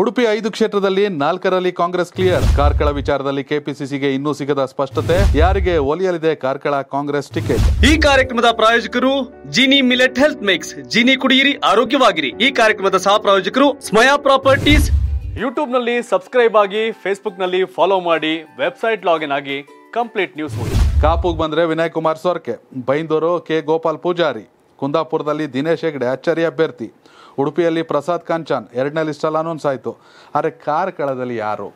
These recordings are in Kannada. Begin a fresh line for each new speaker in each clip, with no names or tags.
ಉಡುಪಿ ಐದು ಕ್ಷೇತ್ರದಲ್ಲಿ ನಾಲ್ಕರಲ್ಲಿ ಕಾಂಗ್ರೆಸ್ ಕ್ಲಿಯರ್ ಕಾರ್ಕಳ ವಿಚಾರದಲ್ಲಿ ಕೆಪಿಸಿಸಿಗೆ ಇನ್ನೂ ಸಿಗದ ಸ್ಪಷ್ಟತೆ ಯಾರಿಗೆ ಒಲಿಯಲಿದೆ ಕಾರ್ಕಳ ಕಾಂಗ್ರೆಸ್ ಟಿಕೆಟ್
ಈ ಕಾರ್ಯಕ್ರಮದ ಪ್ರಾಯೋಜಕರು Jini millet health mix Jini ಕುಡಿಯಿರಿ ಆರೋಗ್ಯವಾಗಿರಿ ಈ ಕಾರ್ಯಕ್ರಮದ ಸಹ ಪ್ರಾಯೋಜಕರು ಸ್ಮಯಾ ಪ್ರಾಪರ್ಟೀಸ್ ಯೂಟ್ಯೂಬ್ ನಲ್ಲಿ ಸಬ್ಸ್ಕ್ರೈಬ್ ಆಗಿ ಫೇಸ್ಬುಕ್ ನಲ್ಲಿ ಫಾಲೋ ಮಾಡಿ ವೆಬ್ಸೈಟ್ ಲಾಗಿನ್ ಆಗಿ
ಕಂಪ್ಲೀಟ್ ನ್ಯೂಸ್ ನೋಡಿ ಕಾಪುಗೆ ಬಂದ್ರೆ ವಿನಯ್ ಕುಮಾರ್ ಸೋರ್ಕೆ ಬೈಂದೂರು ಕೆ ಗೋಪಾಲ್ ಪೂಜಾರಿ ಕುಂದಾಪುರದಲ್ಲಿ ದಿನೇಶ್ ಹೆಗ್ಡೆ ಅಚ್ಚರಿ ಅಭ್ಯರ್ಥಿ ಉಡುಪಿಯಲ್ಲಿ ಪ್ರಸಾದ್ ಕಾಂಚಾನ್ ಎರಡನೇ ಲಿಸ್ಟಲ್ಲಿ ಅನೌನ್ಸ್ ಆಯಿತು ಆದರೆ ಕಾರ್ಕಳದಲ್ಲಿ ಯಾರು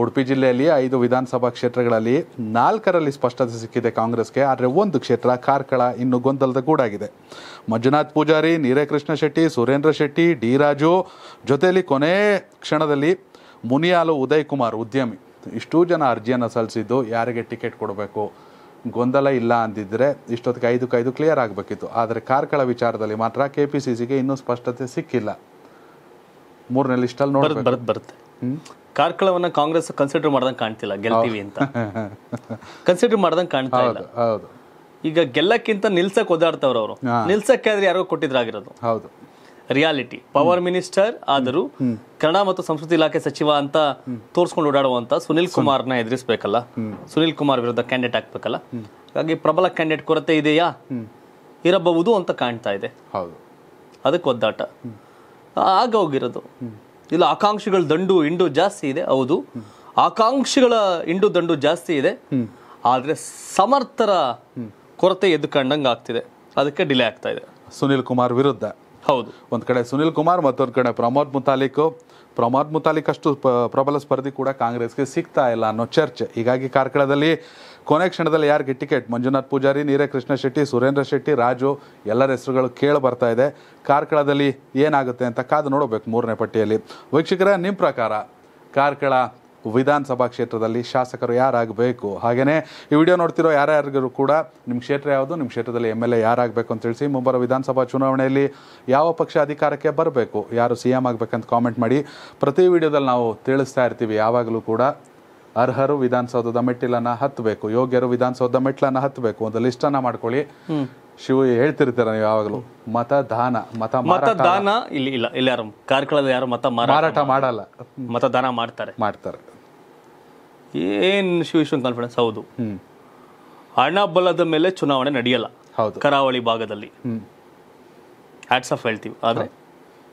ಉಡುಪಿ ಜಿಲ್ಲೆಯಲ್ಲಿ ಐದು ವಿಧಾನಸಭಾ ಕ್ಷೇತ್ರಗಳಲ್ಲಿ ನಾಲ್ಕರಲ್ಲಿ ಸ್ಪಷ್ಟತೆ ಸಿಕ್ಕಿದೆ ಕಾಂಗ್ರೆಸ್ಗೆ ಆದರೆ ಒಂದು ಕ್ಷೇತ್ರ ಕಾರ್ಕಳ ಇನ್ನು ಗೊಂದಲದ ಗೂಡಾಗಿದೆ ಮಂಜುನಾಥ್ ಪೂಜಾರಿ ನೀರೇಕೃಷ್ಣ ಶೆಟ್ಟಿ ಸುರೇಂದ್ರ ಶೆಟ್ಟಿ ಡಿ ರಾಜು ಜೊತೆಯಲ್ಲಿ ಕೊನೆ ಕ್ಷಣದಲ್ಲಿ ಮುನಿಯಾಲು ಉದಯ್ ಕುಮಾರ್ ಉದ್ಯಮಿ ಇಷ್ಟೂ ಜನ ಅರ್ಜಿಯನ್ನು ಸಲ್ಲಿಸಿದ್ದು ಯಾರಿಗೆ ಟಿಕೆಟ್ ಕೊಡಬೇಕು ಗೊಂದಲ ಇಲ್ಲ ಅಂದಿದ್ದರೆ ಇಷ್ಟೊತ್ತಿಗೆ ಐದು ಕೈದು ಕ್ಲಿಯರ್ ಆಗಬೇಕಿತ್ತು ಆದರೆ ಕಾರ್ಕಳ ವಿಚಾರದಲ್ಲಿ ಮಾತ್ರ ಕೆ ಪಿ ಸಿ ಸಿಗೆ ಇನ್ನೂ ಸ್ಪಷ್ಟತೆ ಸಿಕ್ಕಿಲ್ಲ ಮೂರನೇ ಲಿಸ್ಟಲ್ಲಿ ನೋಡಿ
ಬರುತ್ತೆ ಕಾರ್ಕಳವನ್ನ ಕಾಂಗ್ರೆಸ್ ಕನ್ಸಿಡರ್ ಮಾಡ್ದಂಗೆ ಕಾಣ್ತಿಲ್ಲ ಗೆಲ್ತೀವಿ ಅಂತ ಕನ್ಸಿಡರ್ ಮಾಡ್ದಂಗೆ ಕಾಣ್ತಾ ಇಲ್ಲ ಹೌದು ಈಗ ಗೆಲ್ಲಕ್ಕಿಂತ ನಿಲ್ಸಕ್ ಓದಾಡ್ತವ್ರವರು ಅವರು ನಿಲ್ಸಕ್ಕೆ ಆದ್ರೆ ಯಾರೋ ಕೊಟ್ಟಿದ್ರಾಗಿರೋದು ಹೌದು ರಿಯಾಲಿಟಿ ಪವರ್ ಮಿನಿಸ್ಟರ್ ಆದರೂ ಕನ್ನಡ ಮತ್ತು ಸಂಸ್ಕೃತಿ ಇಲಾಖೆ ಸಚಿವ ಅಂತ ತೋರಿಸ್ಕೊಂಡು ಓಡಾಡುವಂತ ಸುನಿಲ್ ಕುಮಾರ್ನ ಎದುರಿಸಬೇಕಲ್ಲ ಸುನಿಲ್ ಕುಮಾರ್ ವಿರುದ್ಧ ಕ್ಯಾಂಡಿಡೇಟ್ ಹಾಕ್ಬೇಕಲ್ಲ ಹಾಗಾಗಿ ಪ್ರಬಲ ಕ್ಯಾಂಡಿಡೇಟ್ ಕೊರತೆ ಇದೆಯಾ ಇರಬಹುದು ಅಂತ ಕಾಣ್ತಾ ಇದೆ ಅದಕ್ಕೆ ಒದ್ದಾಟ ಆಗ ಹೋಗಿರೋದು ಇಲ್ಲ ಆಕಾಂಕ್ಷಿಗಳ ದಂಡು ಇಂಡು ಜಾಸ್ತಿ ಇದೆ ಹೌದು ಆಕಾಂಕ್ಷಿಗಳ ಇಂಡು ದಂಡು ಜಾಸ್ತಿ ಇದೆ ಆದರೆ ಸಮರ್ಥರ ಕೊರತೆ ಎದ್ದು ಕಂಡಂಗೆ ಆಗ್ತಿದೆ ಅದಕ್ಕೆ ಡಿಲೇ ಆಗ್ತಾ
ಇದೆ ಸುನಿಲ್ ಕುಮಾರ್ ವಿರುದ್ಧ ಹೌದು ಒಂದು ಕಡೆ ಸುನಿಲ್ ಕುಮಾರ್ ಮತ್ತೊಂದು ಕಡೆ ಪ್ರಮೋದ್ ಮುತಾಲಿಕ್ ಪ್ರಮೋದ್ ಮುತಾಲಿಕ್ ಅಷ್ಟು ಪ್ರಬಲ ಸ್ಪರ್ಧಿ ಕೂಡ ಕಾಂಗ್ರೆಸ್ಗೆ ಸಿಗ್ತಾ ಇಲ್ಲ ಅನ್ನೋ ಚರ್ಚೆ ಹೀಗಾಗಿ ಕಾರ್ಕಳದಲ್ಲಿ ಕೊನೆ ಕ್ಷಣದಲ್ಲಿ ಯಾರಿಗೆ ಟಿಕೆಟ್ ಮಂಜುನಾಥ್ ಪೂಜಾರಿ ಕೃಷ್ಣ ಶೆಟ್ಟಿ ಸುರೇಂದ್ರ ಶೆಟ್ಟಿ ರಾಜು ಎಲ್ಲರ ಹೆಸರುಗಳು ಕೇಳಿ ಬರ್ತಾ ಇದೆ ಕಾರ್ಕಳದಲ್ಲಿ ಏನಾಗುತ್ತೆ ಅಂತ ಕಾದು ನೋಡಬೇಕು ಮೂರನೇ ಪಟ್ಟಿಯಲ್ಲಿ ವೀಕ್ಷಕರ ನಿಮ್ಮ ಪ್ರಕಾರ ಕಾರ್ಕಳ ವಿಧಾನಸಭಾ ಕ್ಷೇತ್ರದಲ್ಲಿ ಶಾಸಕರು ಯಾರಾಗಬೇಕು ಹಾಗೆಯೇ ಈ ವಿಡಿಯೋ ನೋಡ್ತಿರೋ ಯಾರ್ಯಾರಿಗೂ ಕೂಡ ನಿಮ್ಮ ಕ್ಷೇತ್ರ ಯಾವುದು ನಿಮ್ಮ ಕ್ಷೇತ್ರದಲ್ಲಿ ಎಮ್ ಎಲ್ ಎ ಯಾರಾಗಬೇಕು ಅಂತ ತಿಳಿಸಿ ಮುಂಬರುವ ವಿಧಾನಸಭಾ ಚುನಾವಣೆಯಲ್ಲಿ ಯಾವ ಪಕ್ಷ ಅಧಿಕಾರಕ್ಕೆ ಬರಬೇಕು ಯಾರು ಸಿ ಎಂ ಆಗಬೇಕಂತ ಕಾಮೆಂಟ್ ಮಾಡಿ ಪ್ರತಿ ವಿಡಿಯೋದಲ್ಲಿ ನಾವು ತಿಳಿಸ್ತಾ ಇರ್ತೀವಿ ಯಾವಾಗಲೂ ಕೂಡ ಅರ್ಹರು ವಿಧಾನಸೌಧದ ಮೆಟ್ಟಿಲನ್ನು ಹತ್ತಬೇಕು ಯೋಗ್ಯರು ವಿಧಾನಸೌಧದ ಮೆಟ್ಟಿಲನ್ನು ಹತ್ತಬೇಕು ಒಂದು ಲಿಸ್ಟನ್ನು ಮಾಡ್ಕೊಳ್ಳಿ ಶಿವ ಹೇಳ್ತಿರ್ತೀರ ನೀವು ಯಾವಾಗಲೂ ಮತದಾನ ಮತ ಮತದಾನ
ಇಲ್ಲಿ ಇಲ್ಲ ಇಲ್ಲಿ ಯಾರು ಕಾರ್ಕಳದಲ್ಲಿ ಯಾರು ಮತ ಮಾರಾಟ ಮಾಡಲ್ಲ ಮತದಾನ ಮಾಡ್ತಾರೆ ಮಾಡ್ತಾರೆ
ಏನು ಶಿವಶ್ವನ್ ಕಾನ್ಫಿಡೆನ್ಸ್
ಹೌದು ಹಣ ಬಲದ ಮೇಲೆ ಚುನಾವಣೆ ನಡೆಯಲ್ಲ ಕರಾವಳಿ ಭಾಗದಲ್ಲಿ ಆಟ್ಸ್ ಆಫ್ ಹೇಳ್ತೀವಿ ಆದರೆ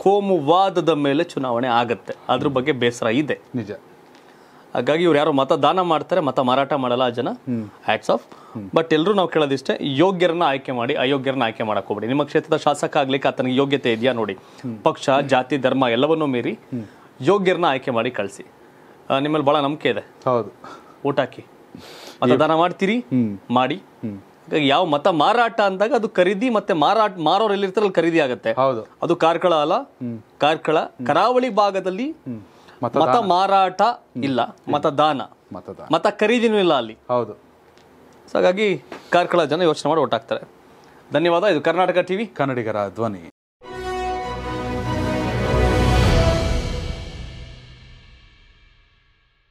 ಕೋಮುವಾದದ ಮೇಲೆ ಚುನಾವಣೆ ಆಗತ್ತೆ ಅದ್ರ ಬಗ್ಗೆ ಬೇಸರ ಇದೆ ನಿಜ ಹಾಗಾಗಿ ಇವ್ರು ಯಾರು ಮತ ದಾನ ಮಾಡ್ತಾರೆ ಮತ ಮಾರಾಟ ಮಾಡಲ್ಲ ಆ ಜನ ಹ್ಯಾಟ್ಸ್ ಆಫ್ ಬಟ್ ಎಲ್ಲರೂ ನಾವು ಕೇಳೋದಿಷ್ಟೇ ಯೋಗ್ಯರನ್ನ ಆಯ್ಕೆ ಮಾಡಿ ಅಯೋಗ್ಯರನ್ನ ಆಯ್ಕೆ ಮಾಡಕ್ ಹೋಗ್ಬೇಡಿ ನಿಮ್ಮ ಕ್ಷೇತ್ರದ ಶಾಸಕ ಆಗ್ಲಿಕ್ಕೆ ಆತನಿಗೆ ಯೋಗ್ಯತೆ ಇದೆಯಾ ನೋಡಿ ಪಕ್ಷ ಜಾತಿ ಧರ್ಮ ಎಲ್ಲವನ್ನೂ ಮೀರಿ ಯೋಗ್ಯರನ್ನ ಆಯ್ಕೆ ಮಾಡಿ ಕಳಿಸಿ ನಿಮ್ಮಲ್ಲಿ ಬಹಳ ನಂಬಿಕೆ ಇದೆ ಹೌದು ಊಟಾಕಿ ಹಾಕಿ ಮತದಾನ ಮಾಡ್ತೀರಿ ಮಾಡಿ ಯಾವ ಮತ ಮಾರಾಟ ಅಂದಾಗ ಅದು ಖರೀದಿ ಮತ್ತೆ ಮಾರಾಟ ಮಾರೋರು ಅಲ್ಲಿ ಖರೀದಿ ಆಗುತ್ತೆ ಹೌದು ಅದು ಕಾರ್ಕಳ ಅಲ್ಲ ಕಾರ್ಕಳ ಕರಾವಳಿ ಭಾಗದಲ್ಲಿ ಮತ ಮಾರಾಟ ಇಲ್ಲ ಮತದಾನ ಮತ ಖರೀದಿನೂ ಇಲ್ಲ ಅಲ್ಲಿ ಹೌದು ಹಾಗಾಗಿ ಕಾರ್ಕಳ ಜನ ಯೋಚನೆ ಮಾಡಿ ಒಟ್ಟಾಗ್ತಾರೆ ಧನ್ಯವಾದ ಇದು ಕರ್ನಾಟಕ
ಟಿವಿ ಕನ್ನಡಿಗರ ಧ್ವನಿ